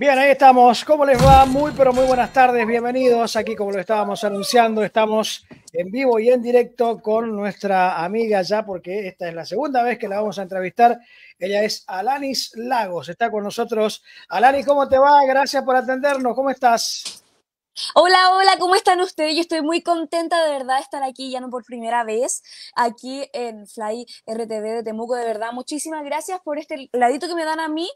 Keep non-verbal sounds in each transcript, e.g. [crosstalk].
Bien, ahí estamos. ¿Cómo les va? Muy, pero muy buenas tardes. Bienvenidos. Aquí, como lo estábamos anunciando, estamos en vivo y en directo con nuestra amiga ya, porque esta es la segunda vez que la vamos a entrevistar. Ella es Alanis Lagos. Está con nosotros. Alanis, ¿cómo te va? Gracias por atendernos. ¿Cómo estás? Hola, hola, ¿cómo están ustedes? Yo estoy muy contenta de verdad de estar aquí, ya no por primera vez, aquí en Fly RTV de Temuco, de verdad. Muchísimas gracias por este ladito que me dan a mí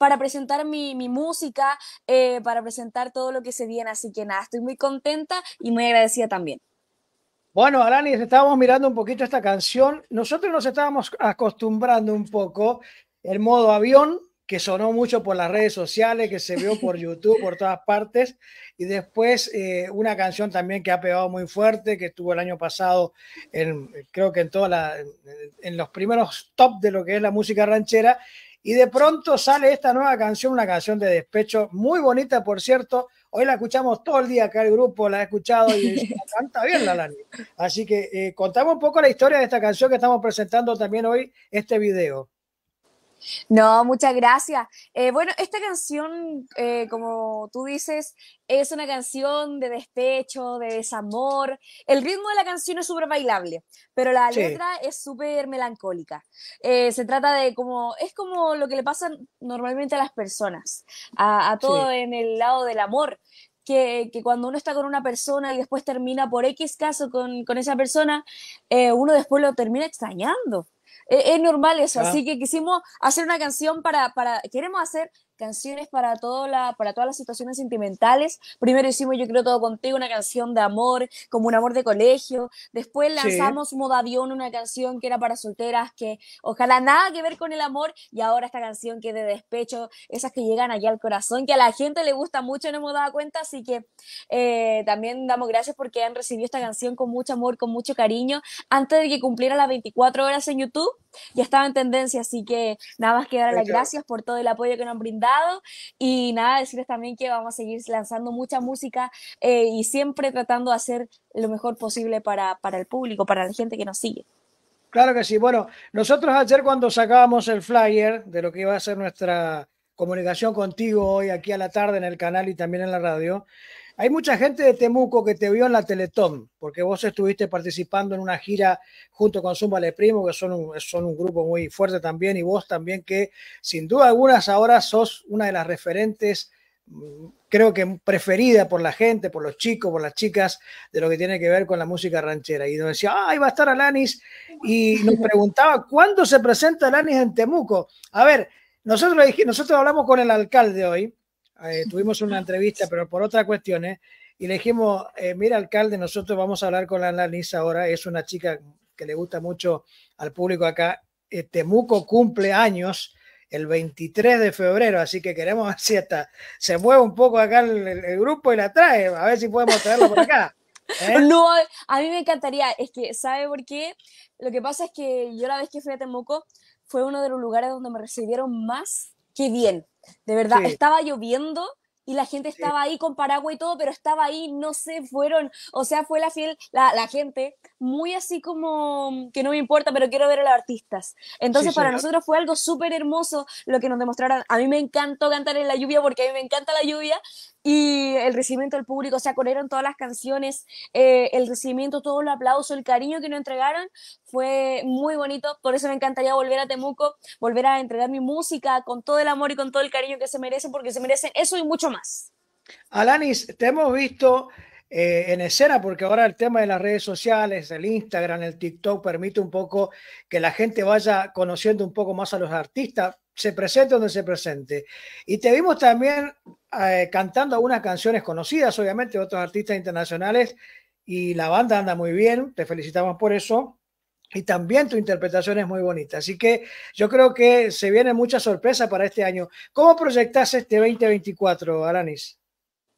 para presentar mi, música, eh, para presentar todo lo que se viene. Así que nada, estoy muy contenta y muy agradecida también. Bueno, Alanis, estábamos mirando un poquito esta canción. Nosotros nos estábamos acostumbrando un poco el modo avión, que sonó mucho por las redes sociales, que se vio por [laughs] YouTube, por todas partes. Y después eh, una canción también que ha pegado muy fuerte, que estuvo el año pasado, en, creo que en, en los primeros top de lo que es la música ranchera, y de pronto sale esta nueva canción, una canción de despecho, muy bonita, por cierto. Hoy la escuchamos todo el día acá el grupo, la he escuchado y [laughs] canta bien la Lani. Así que eh, contamos un poco la historia de esta canción que estamos presentando también hoy, este video. No, muchas gracias. Eh, bueno, esta canción, eh, como tú dices, es una canción de despecho, de desamor. El ritmo de la canción es súper bailable, pero la letra es súper melancólica. Eh, se trata de como, es como lo que le pasa normalmente a las personas, a, todo en el lado del amor. Que, cuando uno está con una persona y después termina por X caso con esa persona, uno después lo termina extrañando es, normal eso, ah. así que quisimos hacer una canción para, para, queremos hacer canciones para, la, para todas las situaciones sentimentales. Primero hicimos Yo Creo Todo Contigo, una canción de amor, como un amor de colegio. Después lanzamos sí. una canción que era para solteras, que ojalá nada que ver con el amor. Y ahora esta canción que de despecho, esas que llegan allá al corazón, que a la gente le gusta mucho, no hemos dado cuenta. Así que eh, también damos gracias porque han recibido esta canción con mucho amor, con mucho cariño. Antes de que cumpliera las 24 horas en YouTube, ya estaba en tendencia. Así que nada más que dar las gracias por todo el apoyo que nos han brindado y nada, decirles también que vamos a seguir lanzando mucha música eh, y siempre tratando de hacer lo mejor posible para, para el público, para la gente que nos sigue. Claro que sí. Bueno, nosotros ayer cuando sacábamos el flyer de lo que iba a ser nuestra comunicación contigo hoy aquí a la tarde en el canal y también en la radio, hay mucha gente de Temuco que te vio en la Teletón, porque vos estuviste participando en una gira junto con Le Primo, que son un, grupo muy fuerte también, y vos también, que sin duda algunas ahora sos una de las referentes, mm, creo que preferida por la gente, por los chicos, por las chicas, de lo que tiene que ver con la música ranchera. Y nos decía, ¡ay, va a estar Alanis! Y nos preguntaba, ¿cuándo se presenta Alanis en Temuco? A ver, nosotros, nosotros hablamos con el alcalde hoy eh, tuvimos una entrevista, pero por otras cuestiones, y le dijimos, eh, mira alcalde, nosotros vamos a hablar con la Annalisa ahora, es una chica que le gusta mucho al público acá, eh, Temuco cumple años el 23 de febrero, así que queremos ver se mueve un poco acá el, grupo y la trae, a ver si podemos traerlo por acá. [laughs] No, a mí me encantaría, es que, ¿sabe por qué? Lo que pasa es que yo la vez que fui a Temuco fue uno de los lugares donde me recibieron más qué bien. De verdad, estaba lloviendo y la gente estaba ahí con paraguas y todo, pero estaba ahí, no se fueron. O sea, fue la, fiel, la, la gente muy así como que no me importa, pero quiero ver a los artistas. Entonces para nosotros fue algo súper hermoso lo que nos demostraron. A mí me encantó cantar en la lluvia porque a mí me encanta la lluvia y el recibimiento del público, o sea, corrieron todas las canciones, eh, el recibimiento, todo el aplauso, el cariño que nos entregaron fue muy bonito. Por eso me encantaría volver a Temuco, volver a entregar mi música con todo el amor y con todo el cariño que se merecen porque se merecen eso y mucho más. Alanis, te hemos visto eh, en escena, porque ahora el tema de las redes sociales, el Instagram, el TikTok, permite un poco que la gente vaya conociendo un poco más a los artistas, se presente donde se presente. Y te vimos también eh, cantando algunas canciones conocidas, obviamente, de otros artistas internacionales, y la banda anda muy bien, te felicitamos por eso. Y también tu interpretación es muy bonita. Así que yo creo que se viene mucha sorpresa para este año. ¿Cómo proyectas este 2024, Alanis?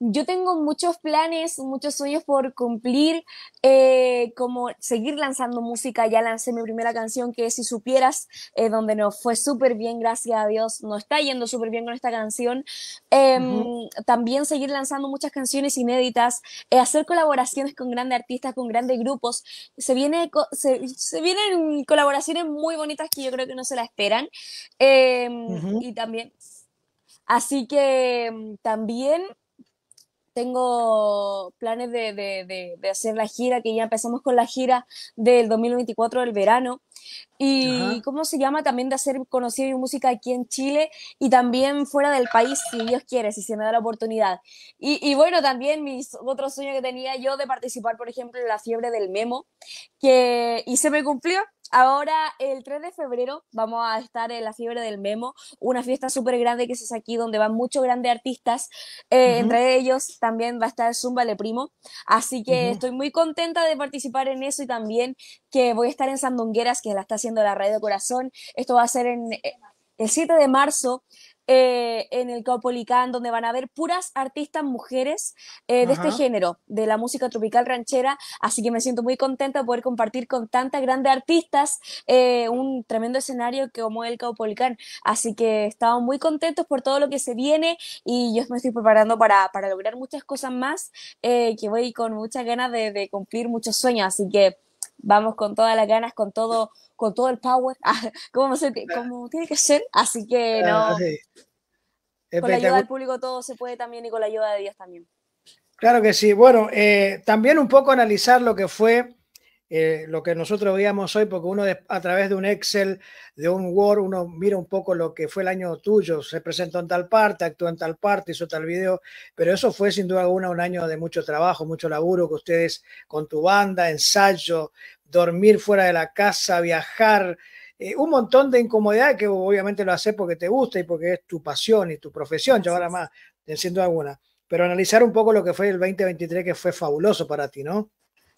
yo tengo muchos planes, muchos sueños por cumplir, eh, como seguir lanzando música. Ya lancé mi primera canción que es Si Supieras, eh, donde nos fue súper bien, gracias a Dios. Nos está yendo súper bien con esta canción. Em, también seguir lanzando muchas canciones inéditas, eh, hacer colaboraciones con grandes artistas, con grandes grupos. Se, viene, se, vienen colaboraciones muy bonitas que yo creo que no se la esperan. Em, y también... Así que em, también tengo planes de, de, de, hacer la gira, que ya empezamos con la gira del 2024 del verano. Y cómo se llama también de hacer conocida mi música aquí en Chile y también fuera del país, si Dios quiere, si se me da la oportunidad. Y, y bueno, también mis otro sueño que tenía yo de participar, por ejemplo, en la fiebre del memo, que y se me cumplió. Ahora, el 3 de febrero, vamos a estar en la Fiebre del Memo, una fiesta súper grande que se hace aquí, donde van muchos grandes artistas. Eh, entre ellos también va a estar Zumba Le Primo. Así que estoy muy contenta de participar en eso y también que voy a estar en Sandongueras, que la está haciendo la Radio Corazón. Esto va a ser en, eh, el 7 de marzo eh, en el Caupolicán, donde van a ver puras artistas mujeres eh, de este género, de la música tropical ranchera. Así que me siento muy contenta de poder compartir con tantas grandes artistas eh, un tremendo escenario como el Caupolicán. Así que estamos muy contentos por todo lo que se viene y yo me estoy preparando para, lograr muchas cosas más, que voy con muchas ganas de, de cumplir muchos sueños. Así que vamos con todas las ganas, con todo, con todo el power, [laughs] ah, como, tiene que ser. Así que ah, no. Con la ayuda del público todo se puede también y con la ayuda de Dios también. Claro que sí. Bueno, eh, también un poco analizar lo que fue eh, lo que nosotros veíamos hoy, porque uno a través de un Excel, de un Word, uno mira un poco lo que fue el año tuyo, se presentó en tal parte, actuó en tal parte, hizo tal video, pero eso fue sin duda alguna un año de mucho trabajo, mucho laburo que ustedes con tu banda, ensayo, dormir fuera de la casa, viajar, eh, un montón de incomodidades que obviamente lo haces porque te gusta y porque es tu pasión y tu profesión, yo ahora más, eh, sin duda alguna. Pero analizar un poco lo que fue el 2023 que fue fabuloso para ti, ¿no?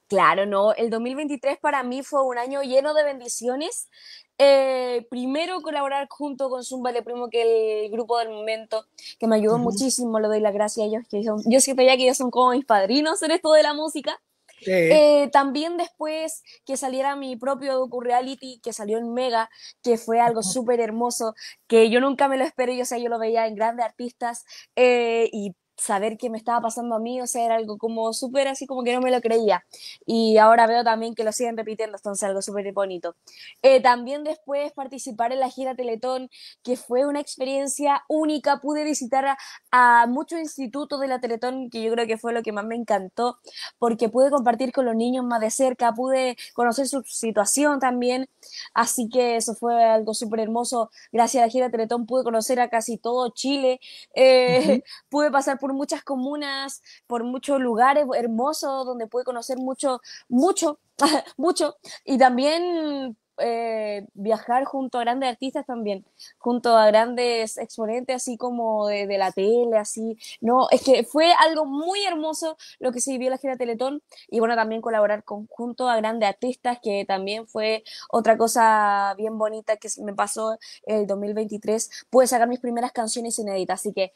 Claro, no, el 2023 para mí fue un año lleno de bendiciones. Eh, primero colaborar junto con Zumba de Primo, que el grupo del momento, que me ayudó muchísimo, le doy las gracias a ellos, que yo siento ya que ellos son como mis padrinos en esto de la música. Eh, también después que saliera mi propio reality que salió en Mega, que fue algo súper hermoso, que yo nunca me lo esperé, yo sé, yo lo veía en grandes artistas eh, y saber qué me estaba pasando a mí, o sea, era algo como súper así como que no me lo creía. Y ahora veo también que lo siguen repitiendo, entonces algo súper bonito. Eh, también después participar en la gira Teletón, que fue una experiencia única, pude visitar a, muchos institutos de la Teletón, que yo creo que fue lo que más me encantó, porque pude compartir con los niños más de cerca, pude conocer su situación también, así que eso fue algo súper hermoso. Gracias a la gira Teletón pude conocer a casi todo Chile, eh, pude pasar por por muchas comunas, por muchos lugares hermosos donde pude conocer mucho, mucho, [laughs] mucho. Y también eh, viajar junto a grandes artistas también, junto a grandes exponentes así como de, la tele, así, no, es que fue algo muy hermoso lo que se vivió la gira Teletón y bueno, también colaborar junto a grandes artistas que también fue otra cosa bien bonita que me pasó el 2023, pude sacar mis primeras canciones inéditas, así que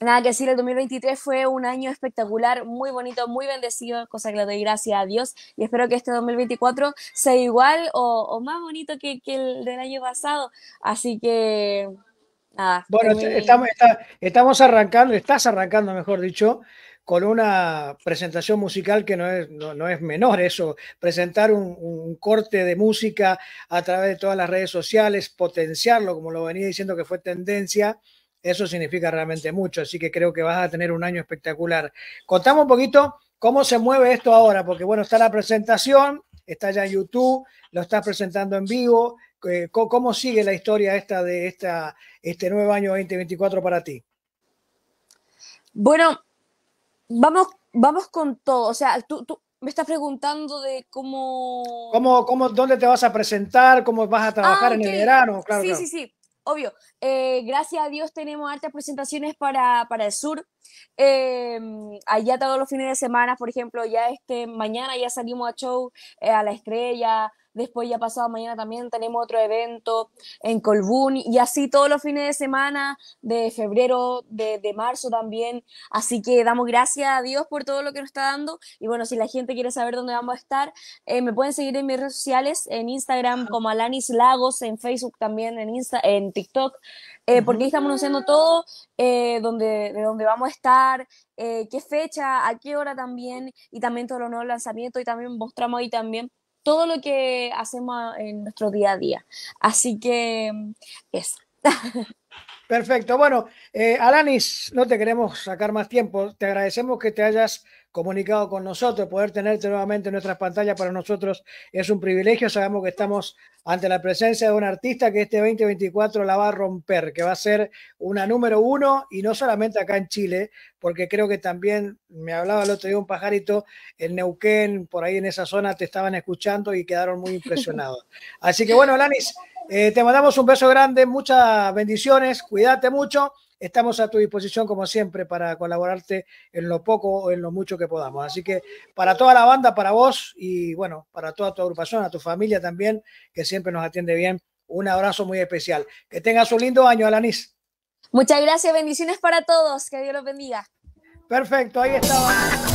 Nada que decir, el 2023 fue un año espectacular, muy bonito, muy bendecido, cosa que le doy gracias a Dios y espero que este 2024 sea igual o, más bonito que, el del año pasado. Así que, nada. Bueno, estamos, arrancando, estás arrancando, mejor dicho, con una presentación musical que no es, es menor eso, presentar un, un, corte de música a través de todas las redes sociales, potenciarlo, como lo venía diciendo que fue tendencia eso significa realmente mucho, así que creo que vas a tener un año espectacular. contamos un poquito cómo se mueve esto ahora, porque bueno, está la presentación, está ya en YouTube, lo estás presentando en vivo. Eh, ¿Cómo sigue la historia esta de esta, este nuevo año 2024 para ti? Bueno, vamos, vamos con todo. O sea, tú, me estás preguntando de cómo... cómo... cómo... ¿Dónde te vas a presentar? ¿Cómo vas a trabajar ah, en el verano? Claro, sí, sí, sí, obvio. Eh, gracias a Dios tenemos altas presentaciones para, el sur. Em, allá todos los fines de semana, por ejemplo, ya este mañana ya salimos a show eh, a la estrella, después ya pasado mañana también tenemos otro evento en Colbún y así todos los fines de semana de febrero, de, marzo también. Así que damos gracias a Dios por todo lo que nos está dando y bueno, si la gente quiere saber dónde vamos a estar, eh, me pueden seguir en mis redes sociales, en Instagram como Alanis Lagos, en Facebook también, en, Insta, en TikTok eh, porque estamos anunciando todo, eh, de dónde vamos a estar, eh, qué fecha, a qué hora también, y también todos los nuevos lanzamientos, y también mostramos ahí también todo lo que hacemos en nuestro día a día. Así que es Perfecto. Bueno, Alanis, no te queremos sacar más tiempo. Te agradecemos que te hayas comunicado con nosotros, poder tenerte nuevamente en nuestras pantallas para nosotros es un privilegio. Sabemos que estamos ante la presencia de un artista que este 2024 la va a romper, que va a ser una número uno y no solamente acá en Chile, porque creo que también me hablaba el otro día un pajarito en Neuquén, por ahí en esa zona te estaban escuchando y quedaron muy impresionados. Así que bueno, Lanis, eh, te mandamos un beso grande, muchas bendiciones, cuídate mucho. Estamos a tu disposición, como siempre, para colaborarte en lo poco o en lo mucho que podamos. Así que para toda la banda, para vos y bueno, para toda tu agrupación, a tu familia también, que siempre nos atiende bien, un abrazo muy especial. Que tengas un lindo año, Alanis. Muchas gracias, bendiciones para todos, que Dios los bendiga. Perfecto, ahí estaba.